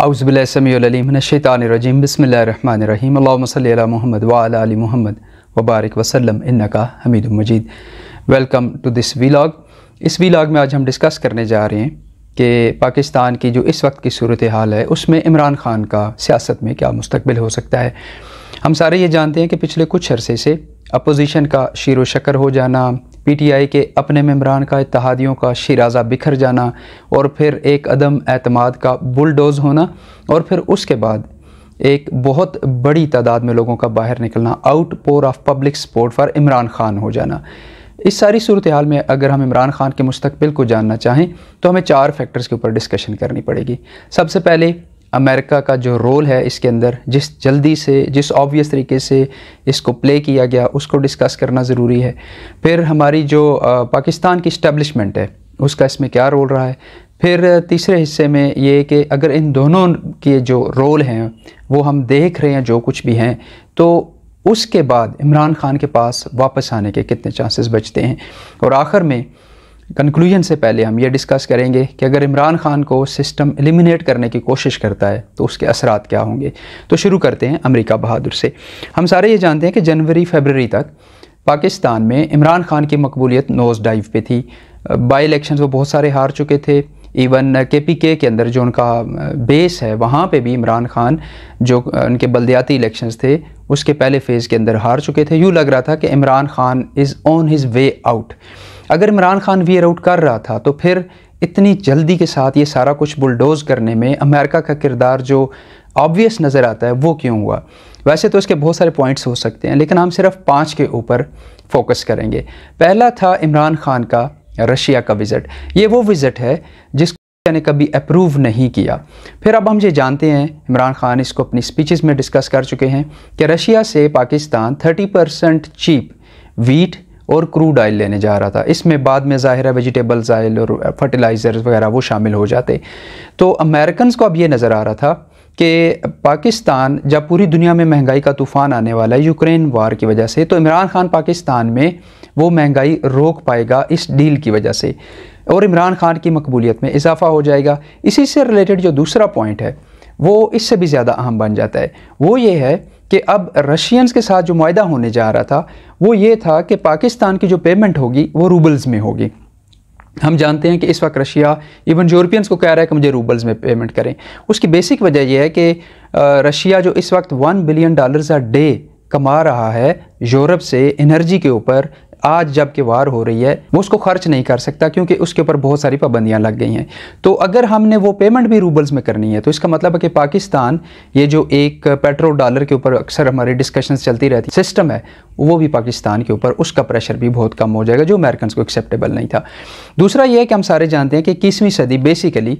आउज़बिल्समीम बसमीम महमद वाली महमद वबारक वसलम का हमीद मजीद वेलकम टू दिस वीलाग इस वीलाग में आज हम डिस्कस करने जा रहे हैं कि पाकिस्तान की जो इस वक्त की सूरत हाल है उसमें इमरान ख़ान का सियासत में क्या मुस्तबिल हो सकता है हम सारे ये जानते हैं कि पिछले कुछ अरसे से अपोजिशन का शेर व शक्कर हो जाना पीटीआई के अपने मम्बरान का इतिहादियों का शराजा बिखर जाना और फिर एक अदम अतमाद का बुलडोज़ होना और फिर उसके बाद एक बहुत बड़ी तादाद में लोगों का बाहर निकलना out pour of public support for Imran Khan हो जाना इस सारी सूरत हाल में अगर हम इमरान खान के मुस्तबिल को जानना चाहें तो हमें चार फैक्टर्स के ऊपर डिस्कशन करनी पड़ेगी सबसे पहले अमेरिका का जो रोल है इसके अंदर जिस जल्दी से जिस ऑबियस तरीके से इसको प्ले किया गया उसको डिस्कस करना ज़रूरी है फिर हमारी जो पाकिस्तान की इस्टेब्लिशमेंट है उसका इसमें क्या रोल रहा है फिर तीसरे हिस्से में ये कि अगर इन दोनों के जो रोल हैं वो हम देख रहे हैं जो कुछ भी हैं तो उसके बाद इमरान खान के पास वापस आने के कितने चांसेस बचते हैं और आखिर में कंक्लूजन से पहले हम ये डिस्कस करेंगे कि अगर इमरान खान को सिस्टम एलिमिनेट करने की कोशिश करता है तो उसके असरात क्या होंगे तो शुरू करते हैं अमेरिका बहादुर से हम सारे ये जानते हैं कि जनवरी फरवरी तक पाकिस्तान में इमरान खान की मकबूलियत नोज डाइव पे थी बाई इलेक्शन वो बहुत सारे हार चुके थे इवन के पी के के अंदर जो उनका बेस है वहाँ पे भी इमरान खान जो उनके बलदियाती इलेक्शंस थे उसके पहले फेज़ के अंदर हार चुके थे यूँ लग रहा था कि Imran Khan is on his way out अगर इमरान खान भी आउट कर रहा था तो फिर इतनी जल्दी के साथ ये सारा कुछ बुलडोज़ करने में अमेरिका का किरदार जो ऑब्वियस नज़र आता है वो क्यों हुआ वैसे तो इसके बहुत सारे पॉइंट्स हो सकते हैं लेकिन हम सिर्फ पाँच के ऊपर फोकस करेंगे पहला था इमरान खान का रशिया का विज़िट ये वो विज़िट है जिस ने कभी अप्रूव नहीं किया फिर अब हम ये जानते हैं इमरान खान इसको अपनी स्पीचेस में डिस्कस कर चुके हैं कि रशिया से पाकिस्तान 30 परसेंट चीप वीट और क्रूड ऑयल लेने जा रहा था इसमें बाद में ज़ाहिर है वेजिटेबल्स ऑयल और फर्टिलाइज़र वगैरह वो शामिल हो जाते तो अमेरिकन को अब ये नज़र आ रहा था कि पाकिस्तान जब पूरी दुनिया में महंगाई का तूफ़ान आने वाला है यूक्रेन वार की वजह से तो इमरान खान पाकिस्तान में वो महंगाई रोक पाएगा इस डील की वजह से और इमरान खान की मकबूलियत में इजाफ़ा हो जाएगा इसी से रिलेटेड जो दूसरा पॉइंट है वो इससे भी ज़्यादा अहम बन जाता है वो ये है कि अब रशियंस के साथ जो माह होने जा रहा था वो ये था कि पाकिस्तान की जो पेमेंट होगी वो रूबल्स में होगी हम जानते हैं कि इस वक्त रशिया इवन यूरोपियंस को कह रहा है कि मुझे रूबल्स में पेमेंट करें उसकी बेसिक वजह यह है कि रशिया जो इस वक्त one billion dollars a day कमा रहा है यूरोप से एनर्जी के ऊपर आज जबकि वार हो रही है वो उसको खर्च नहीं कर सकता क्योंकि उसके ऊपर बहुत सारी पाबंदियाँ लग गई हैं तो अगर हमने वो पेमेंट भी रूबल्स में करनी है तो इसका मतलब है कि पाकिस्तान ये जो एक पेट्रोल डॉलर के ऊपर अक्सर हमारी डिस्कशन चलती रहती सिस्टम है वो भी पाकिस्तान के ऊपर उसका प्रेशर भी बहुत कम हो जाएगा जो अमेरिकन को एक्सेप्टेबल नहीं था दूसरा यह है कि हम सारे जानते हैं कि इक्कीसवीं सदी बेसिकली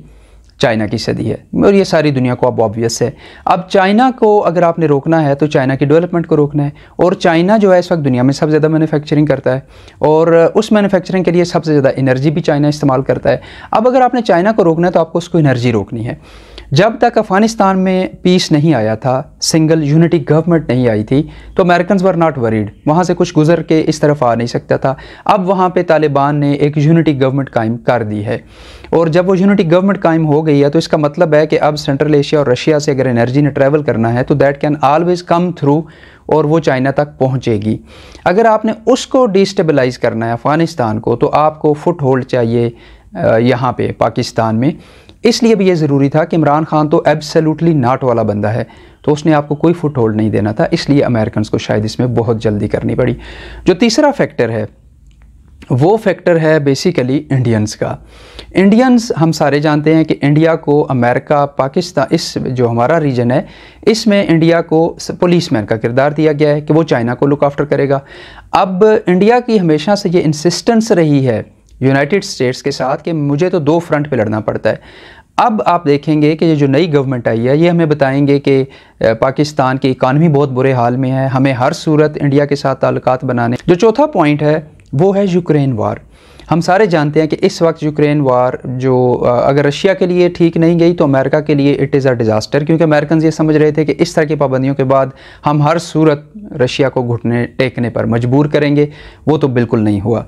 चाइना की सदी है और ये सारी दुनिया को अब ऑब्वियस है अब चाइना को अगर आपने रोकना है तो चाइना की डेवलपमेंट को रोकना है और चाइना जो है इस वक्त दुनिया में सबसे ज़्यादा मैन्युफैक्चरिंग करता है और उस मैन्युफैक्चरिंग के लिए सबसे ज़्यादा एनर्जी भी चाइना इस्तेमाल करता है अब अगर आपने चाइना को रोकना है तो आपको उसको एनर्जी रोकनी है जब तक अफ़गानिस्तान में पीस नहीं आया था सिंगल यूनिटी गवर्नमेंट नहीं आई थी तो अमेरिकन वर नॉट वरीड वहाँ से कुछ गुजर के इस तरफ आ नहीं सकता था अब वहाँ पे तालिबान ने एक यूनिटी गवर्नमेंट कायम कर दी है और जब वो यूनिटी गवर्नमेंट कायम हो गई है तो इसका मतलब है कि अब सेंट्रल एशिया और रशिया से अगर एनर्जी ने ट्रैवल करना है तो that can always come through और वो चाइना तक पहुँचेगी अगर आपने उसको डिस्टेबलाइज़ करना है अफ़गानिस्तान को तो आपको फुट होल्ड चाहिए यहाँ पे पाकिस्तान में इसलिए भी ये ज़रूरी था कि इमरान खान तो एब्सोल्युटली नाट वाला बंदा है तो उसने आपको कोई फुट होल्ड नहीं देना था इसलिए अमेरिकन को शायद इसमें बहुत जल्दी करनी पड़ी जो तीसरा फैक्टर है वो फैक्टर है बेसिकली इंडियंस का इंडियंस हम सारे जानते हैं कि इंडिया को अमेरिका पाकिस्तान इस जो हमारा रीजन है इसमें इंडिया को पुलिस मैन का किरदार दिया गया है कि वो चाइना को लुक आफ्टर करेगा अब इंडिया की हमेशा से ये इंसिस्टेंस रही है यूनाइटेड स्टेट्स के साथ कि मुझे तो दो फ्रंट पे लड़ना पड़ता है अब आप देखेंगे कि ये जो नई गवर्नमेंट आई है ये हमें बताएंगे कि पाकिस्तान की इकानमी बहुत बुरे हाल में है हमें हर सूरत इंडिया के साथ ताल्लुक बनाने जो चौथा पॉइंट है वो है यूक्रेन वार हम सारे जानते हैं कि इस वक्त यूक्रेन वार जो अगर रशिया के लिए ठीक नहीं गई तो अमेरिका के लिए इट इज़ अ डिज़ास्टर क्योंकि अमेरिकन ये समझ रहे थे कि इस तरह की पाबंदियों के बाद हम हर सूरत रशिया को घुटने टेकने पर मजबूर करेंगे वो तो बिल्कुल नहीं हुआ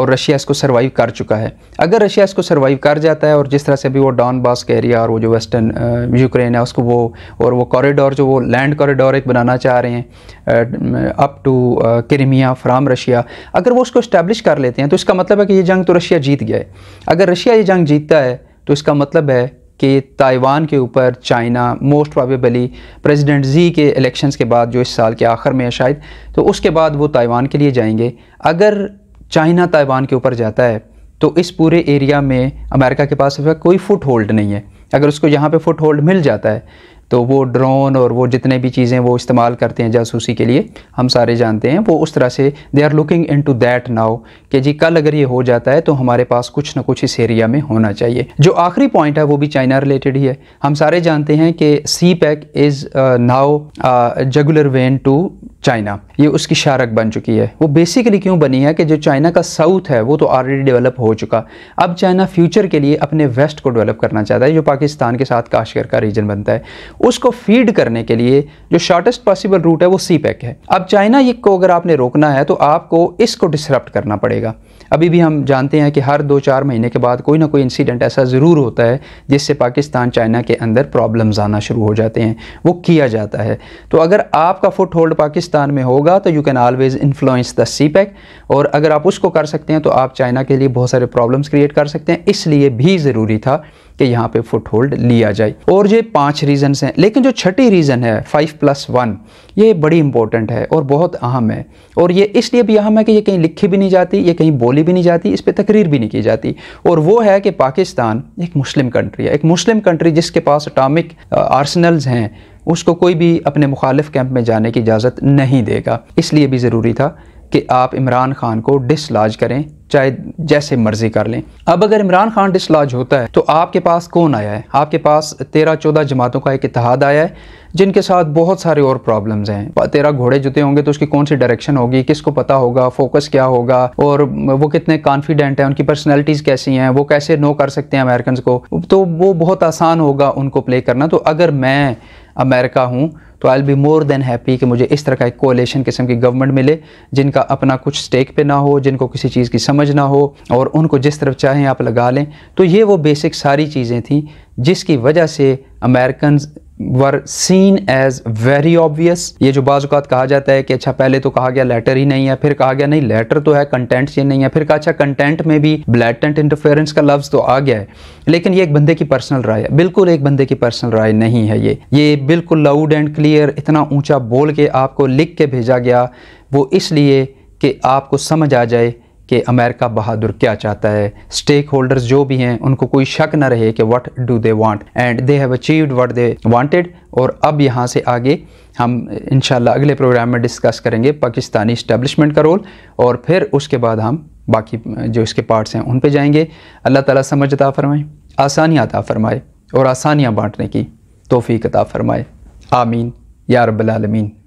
और रशिया इसको सर्वाइव कर चुका है अगर रशिया इसको सर्वाइव कर जाता है और जिस तरह से भी वो डॉन बास का एरिया और वो जो वेस्टर्न यूक्रेन है उसको वो और वो कॉरिडोर जो वो लैंड कॉरिडोर एक बनाना चाह रहे हैं up to Crimea from Russia अगर वो उसको इस्टेब्लिश कर लेते हैं तो इसका मतलब है कि ये जंग तो रशिया जीत गया है अगर रशिया ये जंग जीतता है तो इसका मतलब है कि ताइवान के ऊपर China most probably president Xi के इलेक्शंस के बाद जो इस साल के आखिर में है शायद तो उसके बाद वो ताइवान के लिए जाएंगे अगर चाइना ताइवान के ऊपर जाता है तो इस पूरे एरिया में अमेरिका के पास कोई फुट होल्ड नहीं है अगर उसको यहाँ पे फुट होल्ड मिल जाता है तो वो ड्रोन और वो जितने भी चीज़ें वो इस्तेमाल करते हैं जासूसी के लिए हम सारे जानते हैं वो उस तरह से they are looking into that now नाउ कि जी कल अगर ये हो जाता है तो हमारे पास कुछ ना कुछ इस एरिया में होना चाहिए जो आखिरी पॉइंट है वो भी चाइना रिलेटेड ही है हम सारे जानते हैं कि CPEC is now jugular vein to China ये उसकी शारक बन चुकी है वो बेसिकली क्यों बनी है कि जो चाइना का साउथ है वो तो ऑलरेडी डेवलप हो चुका अब चाइना फ्यूचर के लिए अपने वेस्ट को डेवलप करना चाहता है जो पाकिस्तान के साथ काशगर का रीजन बनता है उसको फीड करने के लिए जो शॉर्टेस्ट पॉसिबल रूट है वो सी पैक है अब चाइना ये को अगर आपने रोकना है तो आपको इसको डिसरप्ट करना पड़ेगा अभी भी हम जानते हैं कि हर दो चार महीने के बाद कोई ना कोई इंसिडेंट ऐसा ज़रूर होता है जिससे पाकिस्तान चाइना के अंदर प्रॉब्लम्स आना शुरू हो जाते हैं वो किया जाता है तो अगर आपका फुट होल्ड पाकिस्तान में होगा तो you can always influence the CPEC और अगर आप उसको कर सकते हैं तो आप चाइना के लिए बहुत सारे प्रॉब्लम्स क्रिएट कर सकते हैं इसलिए भी ज़रूरी था कि यहाँ पे फुट होल्ड लिया जाए और ये पांच रीजन्स हैं लेकिन जो छठी रीज़न है फाइव प्लस वन ये बड़ी इंपॉर्टेंट है और बहुत अहम है और ये इसलिए भी अहम है कि ये कहीं लिखी भी नहीं जाती ये कहीं बोली भी नहीं जाती इस पर तकरीर भी नहीं की जाती और वो है कि पाकिस्तान एक मुस्लिम कंट्री है एक मुस्लिम कंट्री जिसके पास अटामिक आर्सनल्स हैं उसको कोई भी अपने मुखालिफ कैंप में जाने की इजाज़त नहीं देगा इसलिए भी ज़रूरी था कि आप इमरान खान को डिसलाज करें चाहे जैसे मर्जी कर लें अब अगर इमरान खान डिसलाज होता है तो आपके पास कौन आया है आपके पास तेरह चौदह जमातों का एक इतिहाद आया है जिनके साथ बहुत सारे और प्रॉब्लम्स हैं तेरह घोड़े जुते होंगे तो उसकी कौन सी डायरेक्शन होगी किसको पता होगा फोकस क्या होगा और वो कितने कॉन्फिडेंट हैं उनकी पर्सनैलिटीज़ कैसी हैं वो कैसे नो कर सकते हैं अमेरिकन को तो वो बहुत आसान होगा उनको प्ले करना तो अगर मैं अमेरिका हूँ तो I be more than happy कि मुझे इस तरह का एक कोलेशन किस्म की गवर्नमेंट मिले जिनका अपना कुछ स्टेक पे ना हो जिनको किसी चीज़ की समझ ना हो और उनको जिस तरफ चाहें आप लगा लें तो ये वो बेसिक सारी चीज़ें थी जिसकी वजह से American were seen as very obvious ये जो बाज़ात कहा जाता है कि अच्छा पहले तो कहा गया लेटर ही नहीं है फिर कहा गया नहीं लेटर तो है कंटेंट चेंज नहीं है फिर कहा अच्छा कंटेंट में भी ब्लैटेंट इंटरफेरेंस का लफ्ज़ तो आ गया है लेकिन ये एक बंदे की पर्सनल राय है बिल्कुल एक बंदे की पर्सनल राय नहीं है ये ये बिल्कुल लाउड एंड क्लियर इतना ऊँचा बोल के आपको लिख के भेजा गया वो इसलिए कि आपको समझ आ जाए कि अमेरिका बहादुर क्या चाहता है स्टेक होल्डर्स जो भी हैं उनको कोई शक ना रहे कि what do they want and they have achieved what they wanted और अब यहाँ से आगे हम इन अगले प्रोग्राम में डिस्कस करेंगे पाकिस्तानी इस्टेब्लिशमेंट का रोल और फिर उसके बाद हम बाकी जो इसके पार्ट्स हैं उन पर जाएंगे अल्लाह ताली समझ फरमाए आसानियाँ अता फरमाए और आसानियाँ बाँटने की तोफ़ी अता फरमाए आमीन या रबालमीन